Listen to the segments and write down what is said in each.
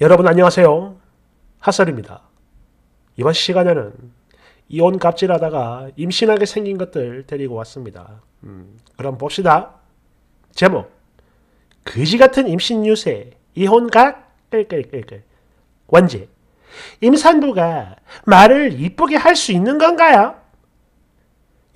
여러분 안녕하세요. 핫설입니다. 이번 시간에는 이혼 갑질하다가 임신하게 생긴 것들 데리고 왔습니다. 음, 그럼 봅시다. 제목 그지같은 임신 유세 이혼각 끌끌끌끌 원제 임산부가 말을 이쁘게 할 수 있는 건가요?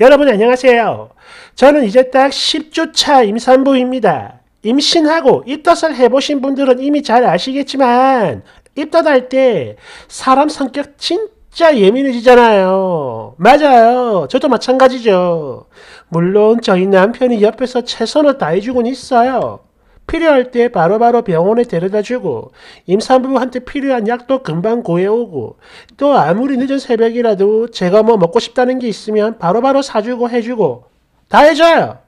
여러분 안녕하세요. 저는 이제 딱 10주차 임산부입니다. 임신하고 입덧을 해보신 분들은 이미 잘 아시겠지만 입덧할 때 사람 성격 진짜 예민해지잖아요. 맞아요. 저도 마찬가지죠. 물론 저희 남편이 옆에서 최선을 다해주곤 있어요. 필요할 때 바로바로 바로 병원에 데려다주고 임산부한테 필요한 약도 금방 구해오고 또 아무리 늦은 새벽이라도 제가 뭐 먹고 싶다는 게 있으면 바로바로 바로 사주고 해주고 다 해줘요.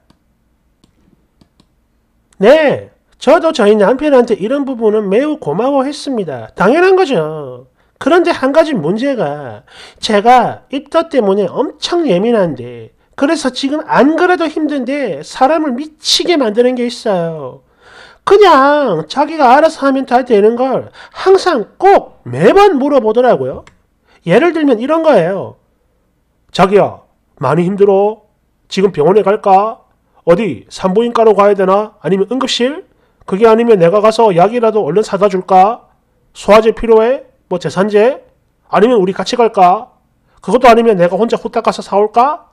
네, 저도 저희 남편한테 이런 부분은 매우 고마워했습니다. 당연한 거죠. 그런데 한 가지 문제가 제가 입덧 때문에 엄청 예민한데 그래서 지금 안 그래도 힘든데 사람을 미치게 만드는 게 있어요. 그냥 자기가 알아서 하면 다 되는 걸 항상 꼭 매번 물어보더라고요. 예를 들면 이런 거예요. 자기야, 많이 힘들어? 지금 병원에 갈까? 어디 산부인과로 가야 되나? 아니면 응급실? 그게 아니면 내가 가서 약이라도 얼른 사다 줄까? 소화제 필요해? 뭐 재산제? 아니면 우리 같이 갈까? 그것도 아니면 내가 혼자 후딱 가서 사올까?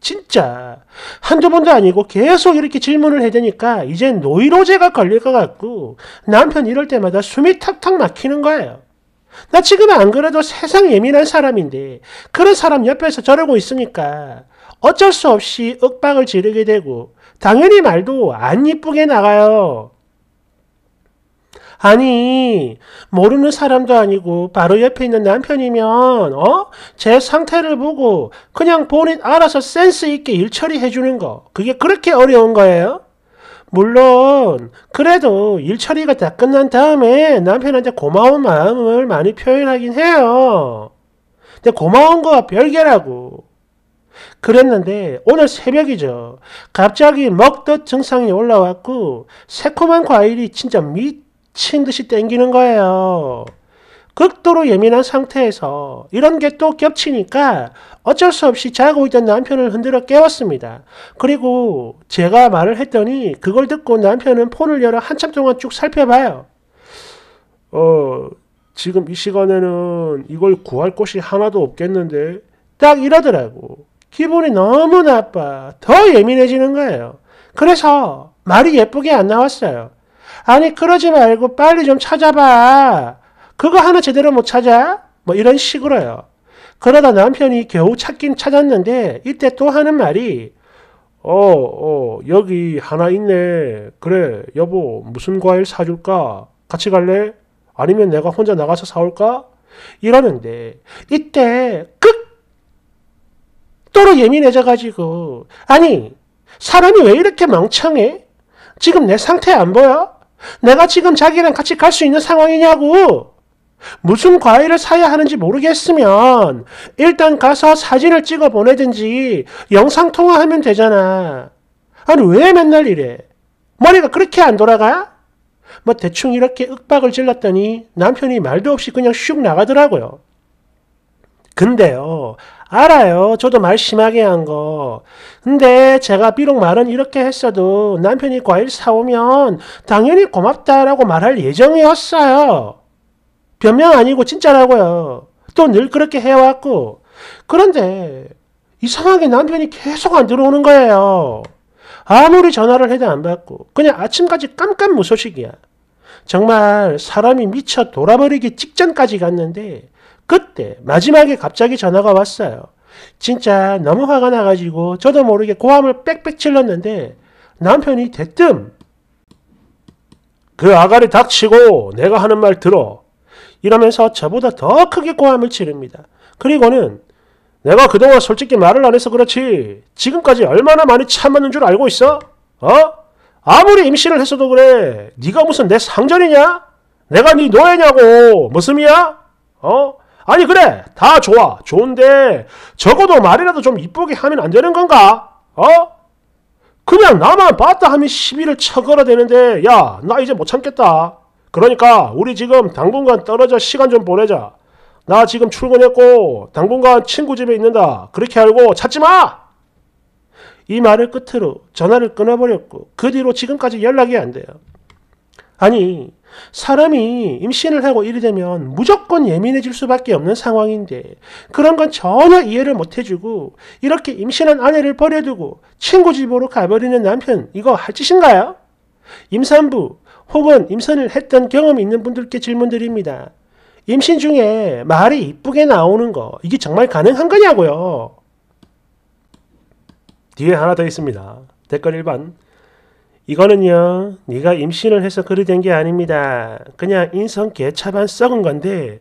진짜 한두 번도 아니고 계속 이렇게 질문을 해대니까 이제 노이로제가 걸릴 것 같고 남편 이럴 때마다 숨이 탁탁 막히는 거예요. 나 지금 안 그래도 세상 예민한 사람인데 그런 사람 옆에서 저러고 있으니까 어쩔 수 없이 윽박을 지르게 되고 당연히 말도 안 이쁘게 나가요. 아니, 모르는 사람도 아니고 바로 옆에 있는 남편이면 어? 제 상태를 보고 그냥 본인 알아서 센스 있게 일 처리해 주는 거. 그게 그렇게 어려운 거예요? 물론 그래도 일 처리가 다 끝난 다음에 남편한테 고마운 마음을 많이 표현하긴 해요. 근데 고마운 거와 별개라고. 그랬는데 오늘 새벽이죠. 갑자기 먹듯 증상이 올라왔고 새콤한 과일이 진짜 미친 듯이 땡기는 거예요. 극도로 예민한 상태에서 이런 게 또 겹치니까 어쩔 수 없이 자고 있던 남편을 흔들어 깨웠습니다. 그리고 제가 말을 했더니 그걸 듣고 남편은 폰을 열어 한참 동안 쭉 살펴봐요. 어, 지금 이 시간에는 이걸 구할 곳이 하나도 없겠는데 딱 이러더라고. 기분이 너무 나빠. 더 예민해지는 거예요. 그래서 말이 예쁘게 안 나왔어요. 아니, 그러지 말고 빨리 좀 찾아봐. 그거 하나 제대로 못 찾아? 뭐 이런 식으로요. 그러다 남편이 겨우 찾긴 찾았는데, 이때 또 하는 말이, 어, 어, 여기 하나 있네. 그래, 여보, 무슨 과일 사줄까? 같이 갈래? 아니면 내가 혼자 나가서 사올까? 이러는데, 이때 끝 극도로 예민해져가지고 아니 사람이 왜 이렇게 멍청해? 지금 내 상태 안 보여? 내가 지금 자기랑 같이 갈 수 있는 상황이냐고 무슨 과일을 사야 하는지 모르겠으면 일단 가서 사진을 찍어 보내든지 영상통화하면 되잖아. 아니 왜 맨날 이래? 머리가 그렇게 안 돌아가? 뭐 대충 이렇게 윽박을 질렀더니 남편이 말도 없이 그냥 슉 나가더라고요. 근데요. 알아요. 저도 말 심하게 한 거. 근데 제가 비록 말은 이렇게 했어도 남편이 과일 사오면 당연히 고맙다라고 말할 예정이었어요. 변명 아니고 진짜라고요. 또 늘 그렇게 해왔고. 그런데 이상하게 남편이 계속 안 들어오는 거예요. 아무리 전화를 해도 안 받고 그냥 아침까지 깜깜 무소식이야. 정말 사람이 미쳐 돌아버리기 직전까지 갔는데 그때 마지막에 갑자기 전화가 왔어요. 진짜 너무 화가 나가지고 저도 모르게 고함을 빽빽 질렀는데 남편이 대뜸 그 아가리 닥치고 내가 하는 말 들어 이러면서 저보다 더 크게 고함을 치릅니다. 그리고는 내가 그동안 솔직히 말을 안 해서 그렇지 지금까지 얼마나 많이 참았는 줄 알고 있어? 어? 아무리 임신을 했어도 그래 네가 무슨 내 상전이냐? 내가 네 노예냐고 무슨이야? 어? 아니 그래 다 좋아 좋은데 적어도 말이라도 좀 이쁘게 하면 안 되는 건가? 어? 그냥 나만 봤다 하면 시비를 쳐걸어 대는데 야나 이제 못 참겠다 그러니까 우리 지금 당분간 떨어져 시간 좀 보내자 나 지금 출근했고 당분간 친구 집에 있는다 그렇게 알고 찾지마! 이 말을 끝으로 전화를 끊어버렸고 그 뒤로 지금까지 연락이 안 돼요 아니 사람이 임신을 하고 이르자면 무조건 예민해질 수밖에 없는 상황인데 그런 건 전혀 이해를 못 해주고 이렇게 임신한 아내를 버려두고 친구 집으로 가버리는 남편 이거 할 짓인가요? 임산부 혹은 임선을 했던 경험이 있는 분들께 질문드립니다. 임신 중에 말이 이쁘게 나오는 거 이게 정말 가능한 거냐고요. 뒤에 하나 더 있습니다. 댓글 1번 이거는요, 네가 임신을 해서 그리 된 게 아닙니다. 그냥 인성 개차반 썩은 건데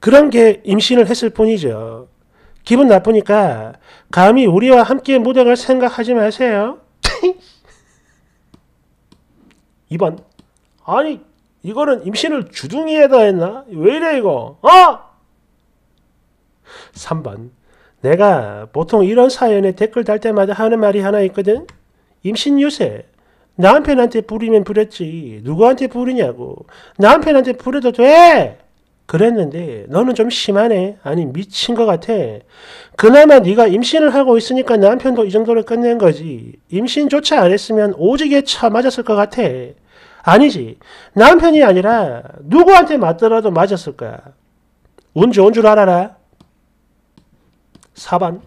그런 게 임신을 했을 뿐이죠. 기분 나쁘니까 감히 우리와 함께 묻어갈 생각하지 마세요. 2번 아니 이거는 임신을 주둥이에다 했나? 왜 이래 이거? 어? 3번 내가 보통 이런 사연에 댓글 달 때마다 하는 말이 하나 있거든? 임신 유세 남편한테 부리면 부렸지. 누구한테 부리냐고. 남편한테 부려도 돼! 그랬는데 너는 좀 심하네. 아니 미친 것 같아. 그나마 네가 임신을 하고 있으니까 남편도 이 정도로 끝낸 거지. 임신조차 안 했으면 오지게 차 맞았을 것 같아. 아니지. 남편이 아니라 누구한테 맞더라도 맞았을 거야. 운 좋은 줄 알아라. 4번.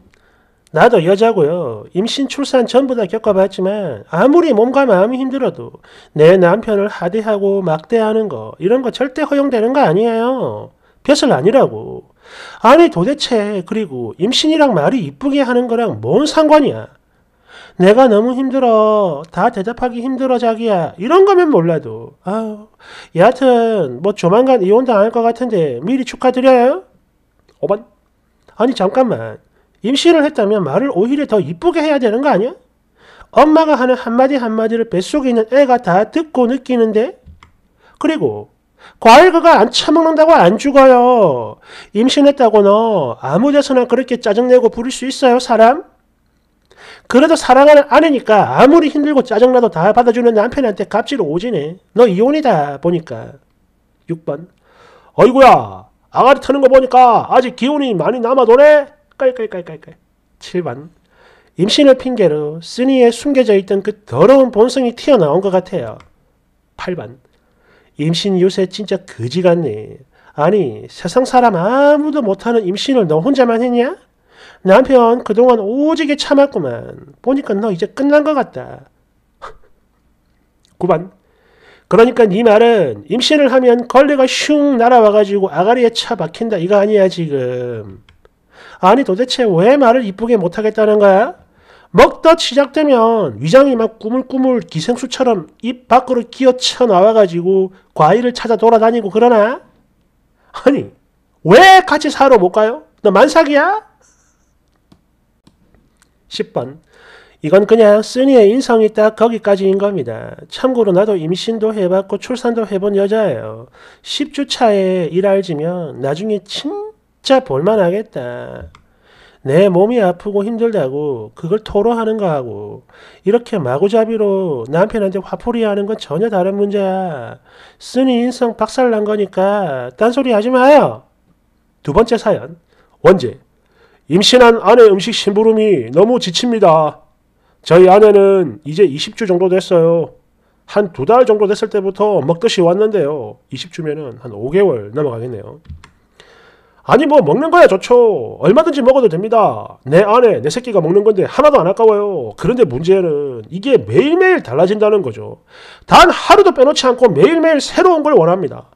나도 여자고요. 임신, 출산 전부 다 겪어봤지만 아무리 몸과 마음이 힘들어도 내 남편을 하대하고 막대하는 거 이런 거 절대 허용되는 거 아니에요. 벼슬 아니라고. 아니 도대체 그리고 임신이랑 말이 이쁘게 하는 거랑 뭔 상관이야. 내가 너무 힘들어. 다 대답하기 힘들어 자기야. 이런 거면 몰라도. 아유 여하튼 뭐 조만간 이혼 도안 할 것 같은데 미리 축하드려요. 오반 아니 잠깐만. 임신을 했다면 말을 오히려 더 이쁘게 해야 되는 거 아니야? 엄마가 하는 한마디 한마디를 뱃속에 있는 애가 다 듣고 느끼는데? 그리고 과일 그가안 처먹는다고 안 죽어요. 임신했다고 너 아무 데서나 그렇게 짜증내고 부릴 수 있어요, 사람? 그래도 사랑하는 아내니까 아무리 힘들고 짜증나도 다 받아주는 남편한테 갑질 오지네. 너 이혼이다 보니까. 6번. 어이구야, 아가리 터는거 보니까 아직 기운이 많이 남아도네? 깔깔깔깔깔. 7번. 임신을 핑계로 쓰니에 숨겨져 있던 그 더러운 본성이 튀어나온 것 같아요. 8번. 임신 요새 진짜 거지 같네 아니, 세상 사람 아무도 못하는 임신을 너 혼자만 했냐? 남편 그동안 오지게 참았구만. 보니까 너 이제 끝난 것 같다. 9번. 그러니까 네 말은 임신을 하면 걸레가 슝 날아와가지고 아가리에 차 박힌다 이거 아니야 지금. 아니 도대체 왜 말을 이쁘게 못하겠다는 거야? 먹다 시작되면 위장이 막 꾸물꾸물 기생수처럼 입 밖으로 기어쳐 나와가지고 과일을 찾아 돌아다니고 그러나? 아니 왜 같이 사러 못 가요? 너 만삭이야? 10번 이건 그냥 쓰니의 인성이 딱 거기까지인 겁니다. 참고로 나도 임신도 해봤고 출산도 해본 여자예요. 10주 차에 일할지면 나중에 진 진짜 볼만하겠다. 내 몸이 아프고 힘들다고 그걸 토로하는 거하고 이렇게 마구잡이로 남편한테 화풀이 하는 건 전혀 다른 문제야. 쓰니 인성 박살난 거니까 딴소리 하지 마요. 두 번째 사연. 원제. 임신한 아내 음식 심부름이 너무 지칩니다. 저희 아내는 이제 20주 정도 됐어요. 한 두 달 정도 됐을 때부터 먹듯이 왔는데요. 2 0주면한 5개월 넘어가겠네요. 아니 뭐 먹는 거야 좋죠. 얼마든지 먹어도 됩니다. 내 아내, 내 새끼가 먹는 건데 하나도 안 아까워요. 그런데 문제는 이게 매일매일 달라진다는 거죠. 단 하루도 빼놓지 않고 매일매일 새로운 걸 원합니다.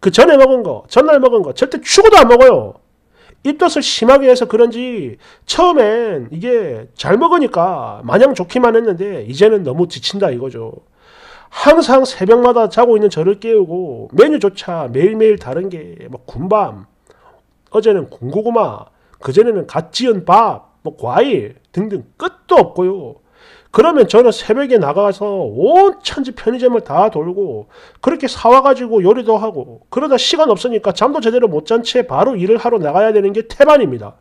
그 전에 먹은 거, 전날 먹은 거 절대 추고도 안 먹어요. 입덧을 심하게 해서 그런지 처음엔 이게 잘 먹으니까 마냥 좋기만 했는데 이제는 너무 지친다 이거죠. 항상 새벽마다 자고 있는 저를 깨우고 메뉴조차 매일매일 다른 게막 뭐 군밤, 어제는 군고구마, 그전에는 갓 지은 밥, 뭐 과일 등등 끝도 없고요. 그러면 저는 새벽에 나가서 온 천지 편의점을 다 돌고 그렇게 사와가지고 요리도 하고 그러다 시간 없으니까 잠도 제대로 못 잔 채 바로 일을 하러 나가야 되는 게 태반입니다.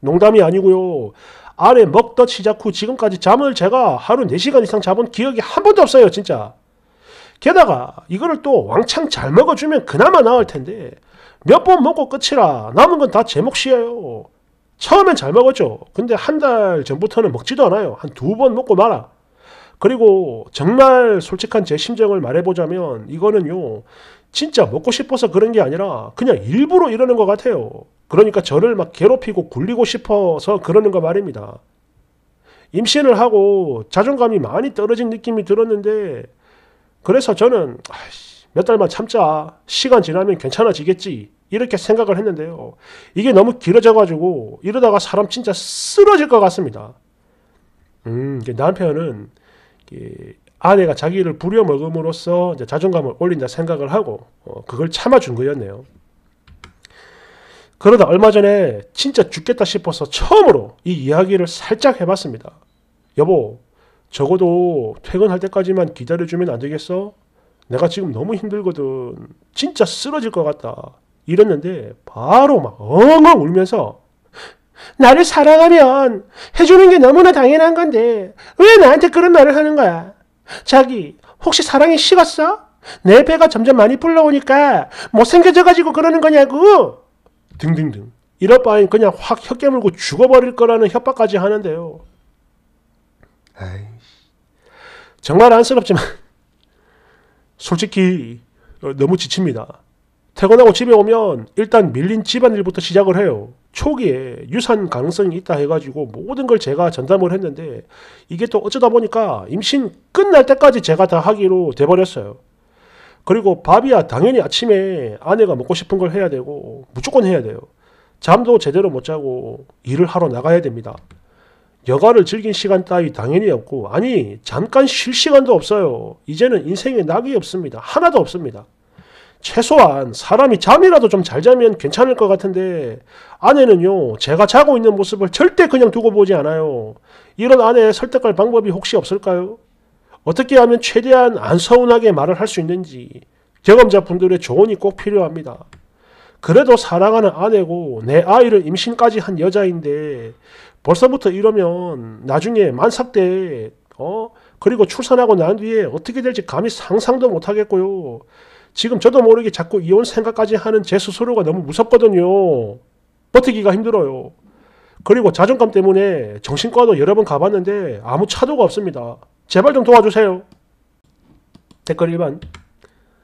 농담이 아니고요. 아래 먹던 시작 후 지금까지 잠을 제가 하루 4시간 이상 잡은 기억이 한 번도 없어요, 진짜. 게다가 이거를 또 왕창 잘 먹어주면 그나마 나을 텐데 몇번 먹고 끝이라 남은 건 다 제 몫이에요. 처음엔 잘 먹었죠. 근데 한 달 전부터는 먹지도 않아요. 한 두 번 먹고 말아. 그리고 정말 솔직한 제 심정을 말해보자면 이거는요. 진짜 먹고 싶어서 그런 게 아니라 그냥 일부러 이러는 것 같아요. 그러니까 저를 막 괴롭히고 굴리고 싶어서 그러는 거 말입니다. 임신을 하고 자존감이 많이 떨어진 느낌이 들었는데 그래서 저는 아이씨, 몇 달만 참자. 시간 지나면 괜찮아지겠지. 이렇게 생각을 했는데요. 이게 너무 길어져가지고 이러다가 사람 진짜 쓰러질 것 같습니다. 음, 남편은 아내가 자기를 부려먹음으로써 자존감을 올린다 생각을 하고 어, 그걸 참아준 거였네요. 그러다 얼마 전에 진짜 죽겠다 싶어서 처음으로 이 이야기를 살짝 해봤습니다. 여보, 적어도 퇴근할 때까지만 기다려주면 안 되겠어? 내가 지금 너무 힘들거든. 진짜 쓰러질 것 같다. 이랬는데 바로 막 엉엉 울면서 나를 사랑하면 해주는 게 너무나 당연한 건데 왜 나한테 그런 말을 하는 거야? 자기 혹시 사랑이 식었어? 내 배가 점점 많이 불러오니까 못생겨져가지고 뭐 그러는 거냐고 등등등 이럴 바엔 그냥 확 혀 깨물고 죽어버릴 거라는 협박까지 하는데요 아이 정말 안쓰럽지만 솔직히 어, 너무 지칩니다. 퇴근하고 집에 오면 일단 밀린 집안일부터 시작을 해요. 초기에 유산 가능성이 있다 해가지고 모든 걸 제가 전담을 했는데 이게 또 어쩌다 보니까 임신 끝날 때까지 제가 다 하기로 돼버렸어요. 그리고 밥이야 당연히 아침에 아내가 먹고 싶은 걸 해야 되고 무조건 해야 돼요. 잠도 제대로 못 자고 일을 하러 나가야 됩니다. 여가를 즐긴 시간 따위 당연히 없고 아니 잠깐 쉴 시간도 없어요. 이제는 인생에 낙이 없습니다. 하나도 없습니다. 최소한 사람이 잠이라도 좀 잘 자면 괜찮을 것 같은데 아내는요 제가 자고 있는 모습을 절대 그냥 두고 보지 않아요. 이런 아내 의 설득할 방법이 혹시 없을까요? 어떻게 하면 최대한 안 서운하게 말을 할 수 있는지 경험자분들의 조언이 꼭 필요합니다. 그래도 사랑하는 아내고 내 아이를 임신까지 한 여자인데 벌써부터 이러면 나중에 만삭 때 어? 그리고 출산하고 난 뒤에 어떻게 될지 감히 상상도 못하겠고요. 지금 저도 모르게 자꾸 이혼 생각까지 하는 제 스스로가 너무 무섭거든요. 버티기가 힘들어요. 그리고 자존감 때문에 정신과도 여러 번 가봤는데 아무 차도가 없습니다. 제발 좀 도와주세요. 댓글 1번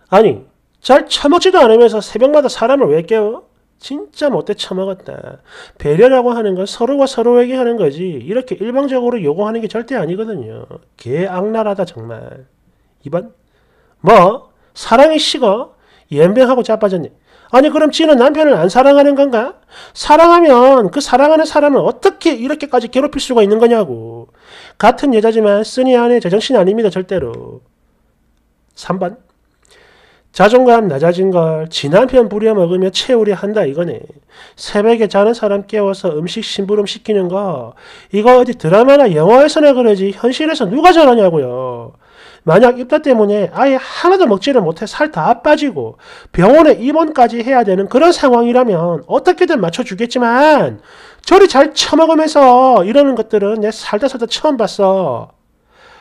아니, 잘 처먹지도 않으면서 새벽마다 사람을 왜 깨요? 진짜 못돼 처먹었다. 배려라고 하는 건 서로가 서로에게 하는 거지 이렇게 일방적으로 요구하는 게 절대 아니거든요. 개 악랄하다 정말. 2번 뭐 사랑이 식어 연병하고 자빠졌네 아니 그럼 지는 남편을 안 사랑하는 건가? 사랑하면 그 사랑하는 사람을 어떻게 이렇게까지 괴롭힐 수가 있는 거냐고. 같은 여자지만 쓰니 안에 제정신이 아닙니다 절대로. 3번 자존감 낮아진 걸 지난편 부려먹으며 채우려 한다 이거네. 새벽에 자는 사람 깨워서 음식 심부름 시키는 거 이거 어디 드라마나 영화에서나 그러지 현실에서 누가 잘하냐고요 만약 입다 때문에 아예 하나도 먹지를 못해 살 다 빠지고 병원에 입원까지 해야 되는 그런 상황이라면 어떻게든 맞춰주겠지만 저리 잘 처먹으면서 이러는 것들은 내 살다 살다 처음 봤어.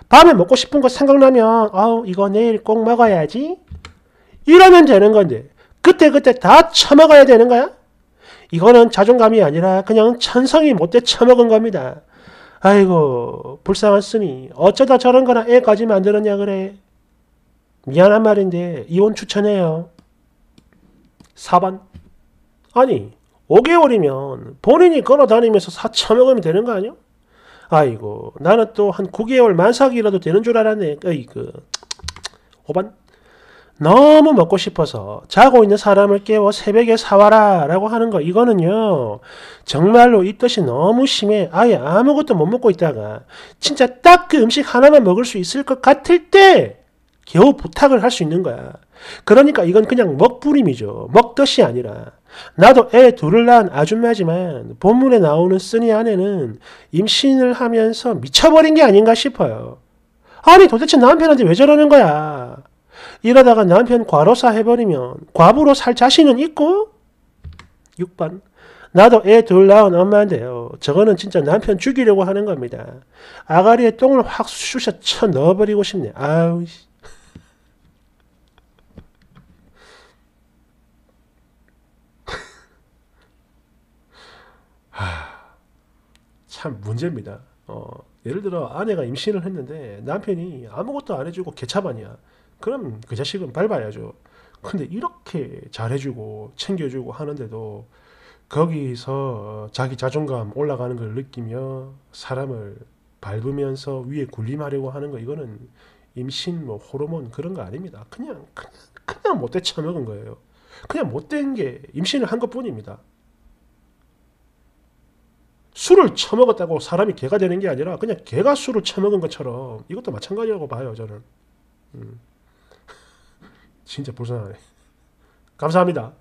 밤에 먹고 싶은 거 생각나면 아우 이거 내일 꼭 먹어야지 이러면 되는 건데 그때그때 다 처먹어야 되는 거야? 이거는 자존감이 아니라 그냥 천성이 못돼 처먹은 겁니다. 아이고 불쌍한 쓰니 어쩌다 저런 거나 애까지 만들었냐 그래. 미안한 말인데 이혼 추천해요. 4번 아니 5개월이면 본인이 걸어다니면서 사 처먹으면 되는 거 아니야? 아이고 나는 또 한 9개월 만삭이라도 되는 줄 알았네. 어이그 5번 너무 먹고 싶어서 자고 있는 사람을 깨워 새벽에 사와라 라고 하는 거 이거는요 정말로 입덧이 너무 심해 아예 아무것도 못 먹고 있다가 진짜 딱 그 음식 하나만 먹을 수 있을 것 같을 때 겨우 부탁을 할 수 있는 거야 그러니까 이건 그냥 먹부림이죠 먹덧이 아니라 나도 애 둘을 낳은 아줌마지만 본문에 나오는 쓰니 아내는 임신을 하면서 미쳐버린 게 아닌가 싶어요 아니 도대체 남편한테 왜 저러는 거야 이러다가 남편 과로사 해버리면 과부로 살 자신은 있고 6번 나도 애 둘 낳은 엄마인데요. 저거는 진짜 남편 죽이려고 하는 겁니다. 아가리에 똥을 확 쑤셔 쳐 넣어버리고 싶네. 아우 씨. 참 문제입니다. 어, 예를 들어 아내가 임신을 했는데 남편이 아무것도 안 해주고 개차반이야. 그럼 그 자식은 밟아야죠. 근데 이렇게 잘해주고 챙겨주고 하는데도 거기서 어, 자기 자존감 올라가는 걸 느끼며 사람을 밟으면서 위에 군림하려고 하는 거 이거는 임신 뭐 호르몬 그런 거 아닙니다. 그냥 그냥 그냥 못돼 처먹은 거예요. 그냥 못된 게 임신을 한 것뿐입니다. 술을 처먹었다고 사람이 개가 되는 게 아니라 그냥 개가 술을 처먹은 것처럼 이것도 마찬가지라고 봐요 저는. 음. 진짜 불쌍하네. 감사합니다.